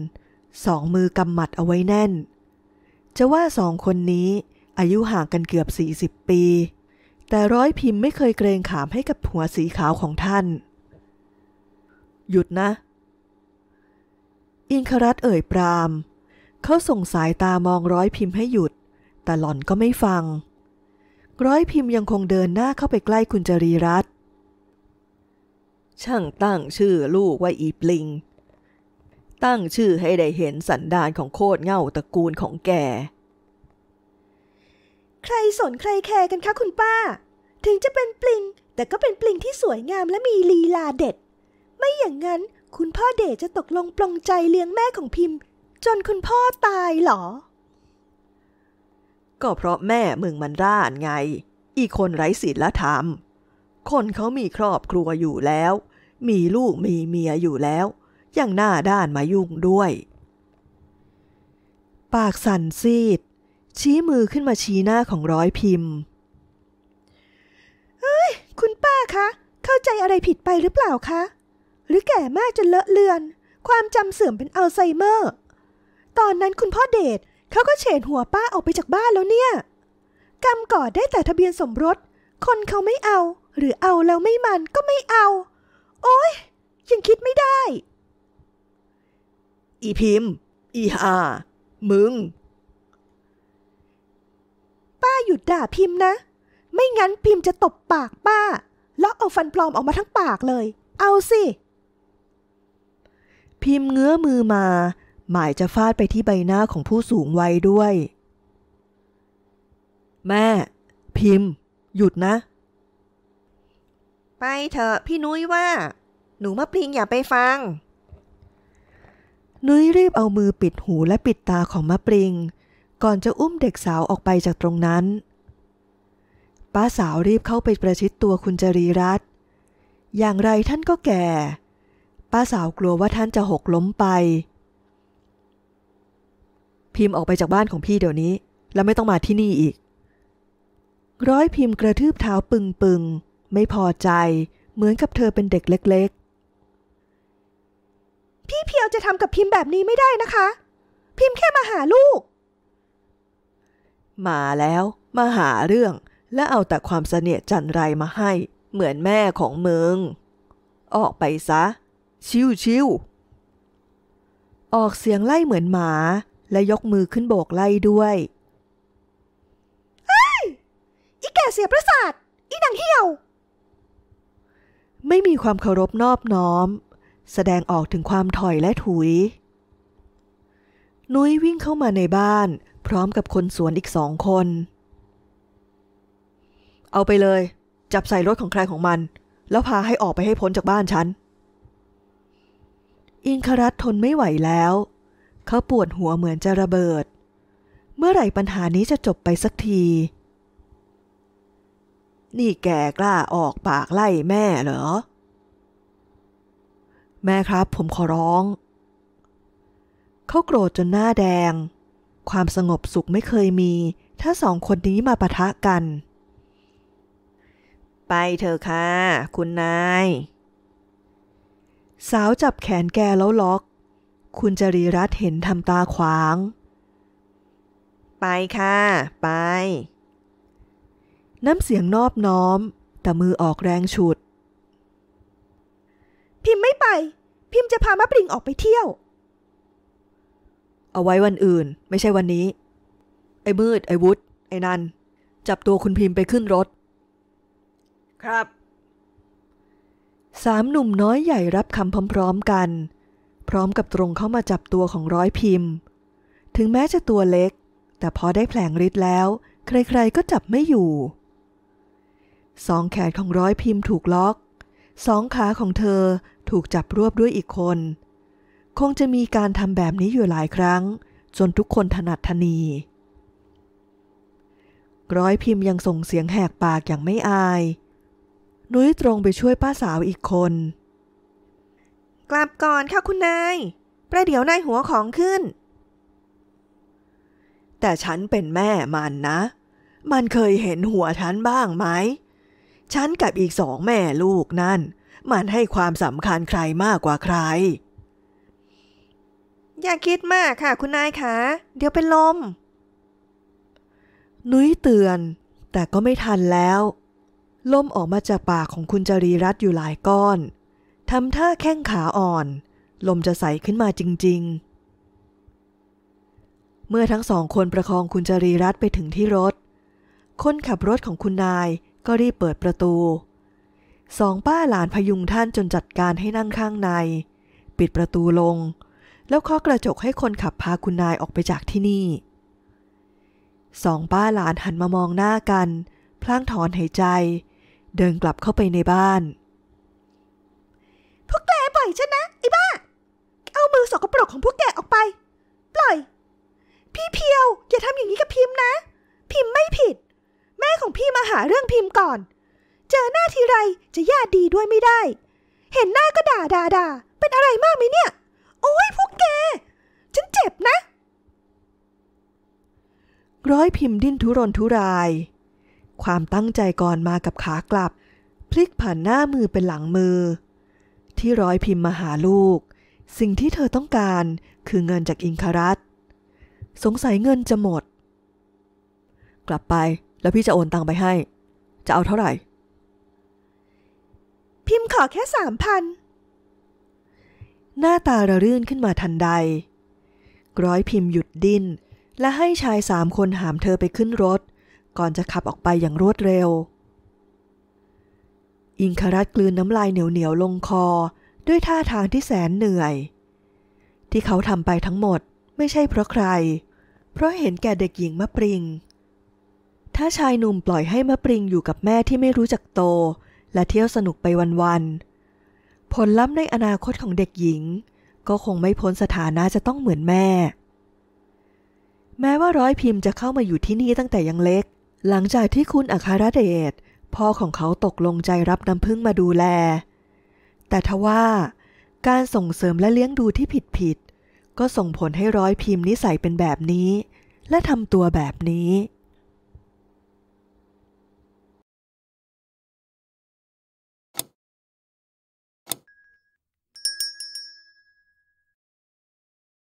สองมือกำหมัดเอาไว้แน่น จะว่าสองคนนี้อายุห่างกันเกือบ 40 ปี แต่ร้อยพิมพ์ไม่เคยเกรงขามให้กับหัวสีขาวของท่าน หยุดนะ อินครัตเอ่ยปราม เขาส่งสายตามองร้อยพิมพ์ให้หยุด แต่หล่อนก็ไม่ฟังร้อยพิมพ์ยังคงเดินหน้าเข้าไปใกล้คุณจรีรัตช่างตั้งชื่อลูกว่าอีปลิง ตั้งชื่อให้ได้เห็นสันดานของโคตรเง่าตระกูลของแก ใครสนใครแคร์กันคะคุณป้า ถึงจะเป็นปลิงแต่ก็เป็นปลิงที่สวยงามและมีลีลาเด็ด ไม่อย่างนั้นคุณพ่อเดชจะตกลงปลงใจเลี้ยงแม่ของพิมพ์ จนคุณพ่อตายหรอก็เพราะแม่มึงมันร่านไง อีคนไร้ศีลธรรมคนเขามีครอบครัวอยู่แล้ว มีลูกมีเมียอยู่แล้ว ยังหน้าด้านมายุ่งด้วย ปากสั่นซีด ชี้มือขึ้นมาชี้หน้าของร้อยพิมพ์เฮ้ย คุณป้าคะ เข้าใจอะไรผิดไปหรือเปล่าคะ หรือแก่มากจนเลอะเลือน ความจำเสื่อมเป็นอัลไซเมอร์ ตอนนั้นคุณพ่อเดชเขาก็เฉดหัวป้าออกไปจากบ้านแล้วเนี่ยกำกอดได้แต่ทะเบียนสมรส คนเขาไม่เอา หรือเอาแล้วไม่มันก็ไม่เอา โอ้ยยังคิดไม่ได้ อีพิมพ์อีหามึง ป้าหยุดด่าพิมพ์นะ ไม่งั้นพิมพ์จะตบปากป้า แล้วเอาฟันปลอมออกมาทั้งปากเลย เอาสิ พิมพ์เงื้อมือมาหมายจะฟาดไปที่ใบหน้าของผู้สูงวัยด้วย แม่ พิมพ์ หยุดนะ ไปเถอะพี่นุ้ยว่า หนูมาปริงอย่าไปฟัง นุ้ยรีบเอามือปิดหูและปิดตาของมะปริง ก่อนจะอุ้มเด็กสาวออกไปจากตรงนั้น ป้าสาวรีบเข้าไปประชิดตัวคุณจรีรัตน์ อย่างไรท่านก็แก่ ป้าสาวกลัวว่าท่านจะหกล้มไปพิมพ์ออกไปจากบ้านของพี่เดี๋ยวนี้ แล้วไม่ต้องมาที่นี่อีก ร้อยพิมพ์กระทืบเท้าปึงปึงไม่พอใจ เหมือนกับเธอเป็นเด็กเล็ก ๆ พี่เพียวจะทำกับพิมพ์แบบนี้ไม่ได้นะคะ พิมพ์แค่มาหาลูก มาแล้ว มาหาเรื่องและเอาแต่ความเสนียจันไรมาให้ เหมือนแม่ของมึงออกไปซะชิวชิวออกเสียงไล่เหมือนหมาและยกมือขึ้นโบกไล่ด้วย เฮ้ยอีแก่เสียประสาท อีหนังเหี่ยว ไม่มีความเคารพนอบน้อม แสดงออกถึงความถอยและถุย นุ้ยวิ่งเข้ามาในบ้าน พร้อมกับคนสวนอีกสองคน เอาไปเลย จับใส่รถของใครของมัน แล้วพาให้ออกไปให้พ้นจากบ้านฉัน อิงครัตทนไม่ไหวแล้วเขาปวดหัวเหมือนจะระเบิด เมื่อไหร่ปัญหานี้จะจบไปสักที นี่แกกล้าออกปากไล่แม่เหรอ แม่ครับผมขอร้อง เขาโกรธจนหน้าแดง ความสงบสุขไม่เคยมี ถ้าสองคนนี้มาปะทะกัน ไปเถอะค่ะคุณนาย สาวจับแขนแกแล้วล็อกคุณจรีรัตเห็นทำตาขวาง ไปค่ะ ไป น้ำเสียงนอบน้อม แต่มือออกแรงฉุด พิมพ์ไม่ไป พิมพ์จะพามะปริงออกไปเที่ยว เอาไว้วันอื่น ไม่ใช่วันนี้ ไอ้มืด ไอ้วุฒไอ้นันจับตัวคุณพิมพ์ไปขึ้นรถ ครับ สามหนุ่มน้อยใหญ่รับคำพร้อมๆ กันพร้อมกับตรงเข้ามาจับตัวของร้อยพิมพ์ ถึงแม้จะตัวเล็ก แต่พอได้แผลงฤทธิ์แล้ว ใครๆ ก็จับไม่อยู่ สองแขนของร้อยพิมพ์ถูกล็อก สองขาของเธอถูกจับรวบด้วยอีกคน คงจะมีการทำแบบนี้อยู่หลายครั้ง จนทุกคนถนัดทนี ร้อยพิมพ์ยังส่งเสียงแหกปากอย่างไม่อายนุ้ยตรงไปช่วยป้าสาวอีกคนกลับก่อนค่ะคุณนาย ประเดี๋ยวนายหัวของขึ้น แต่ฉันเป็นแม่มันนะ มันเคยเห็นหัวฉันบ้างไหม ฉันกับอีกสองแม่ลูกนั่น มันให้ความสำคัญใครมากกว่าใคร อย่าคิดมากค่ะคุณนายคะ เดี๋ยวเป็นลม นุ้ยเตือน แต่ก็ไม่ทันแล้ว ลมออกมาจากปากของคุณจรีรัตอยู่หลายก้อนทำท่าแข้งขาอ่อน ลมจะใสขึ้นมาจริงๆ เมื่อทั้งสองคนประคองคุณจรีรัตไปถึงที่รถ คนขับรถของคุณนายก็รีบเปิดประตู สองป้าหลานพยุงท่านจนจัดการให้นั่งข้างใน ปิดประตูลง แล้วเคาะกระจกให้คนขับพาคุณนายออกไปจากที่นี่ สองป้าหลานหันมามองหน้ากันพลางถอนหายใจ เดินกลับเข้าไปในบ้านพวกแกปล่อยฉันนะไอ้บ้า เอามือสกปรกของพวกแก ออกไปปล่อย พี่เพียวอย่าทำอย่างนี้กับพิมพ์นะ พิมพ์ไม่ผิด แม่ของพี่มาหาเรื่องพิมพ์ก่อน เจอหน้าทีไรจะญาติดีด้วยไม่ได้ เห็นหน้าก็ด่าด่าด่าเป็นอะไรมากไหมเนี่ย โอ้ยพวกแกฉันเจ็บนะร้อยพิมพ์ดิ้นทุรนทุราย ความตั้งใจก่อนมากับขากลับ พลิกผ่านหน้ามือเป็นหลังมือที่ร้อยพิมพ์มาหาลูก สิ่งที่เธอต้องการคือเงินจากอิงคารัตสงสัยเงินจะหมด กลับไปแล้วพี่จะโอนตังไปให้ จะเอาเท่าไหร่ พิมพ์ขอแค่สามพัน หน้าตาระรื่นขึ้นมาทันใด ร้อยพิมพ์หยุดดิ้น และให้ชายสามคนหามเธอไปขึ้นรถ ก่อนจะขับออกไปอย่างรวดเร็วอิงครัตกลืนน้ำลายเหนียวๆลงคอด้วยท่าทางที่แสนเหนื่อย ที่เขาทำไปทั้งหมด ไม่ใช่เพราะใคร เพราะเห็นแก่เด็กหญิงมะปริง ถ้าชายหนุ่มปล่อยให้มะปริงอยู่กับแม่ที่ไม่รู้จักโตและเที่ยวสนุกไปวันๆผลลัพธ์ในอนาคตของเด็กหญิง ก็คงไม่พ้นสถานะจะต้องเหมือนแม่ แม้ว่าร้อยพิมพ์จะเข้ามาอยู่ที่นี่ตั้งแต่ยังเล็ก หลังจากที่คุณอัคารเดชพ่อของเขาตกลงใจรับน้ำพึ่งมาดูแล แต่ทว่าการส่งเสริมและเลี้ยงดูที่ผิดผิด ก็ส่งผลให้ร้อยพิมพ์นิสัยเป็นแบบนี้ และทำตัวแบบนี้